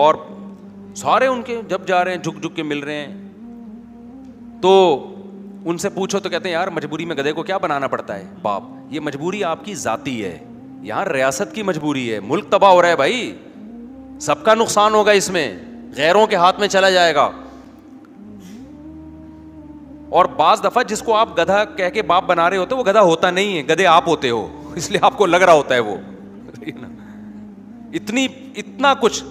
और सारे उनके जब जा रहे हैं झुक झुक के मिल रहे हैं तो उनसे पूछो तो कहते हैं यार मजबूरी में गधे को क्या बनाना पड़ता है बाप ये मजबूरी आपकी जाति है यहां रियासत की मजबूरी है मुल्क तबाह हो रहा है भाई सबका नुकसान होगा इसमें गैरों के हाथ में चला जाएगा और बाज दफा जिसको आप गधा कह के बाप बना रहे होते वो गधा होता नहीं है गधे आप होते हो इसलिए आपको लग रहा होता है वो इतनी इतना कुछ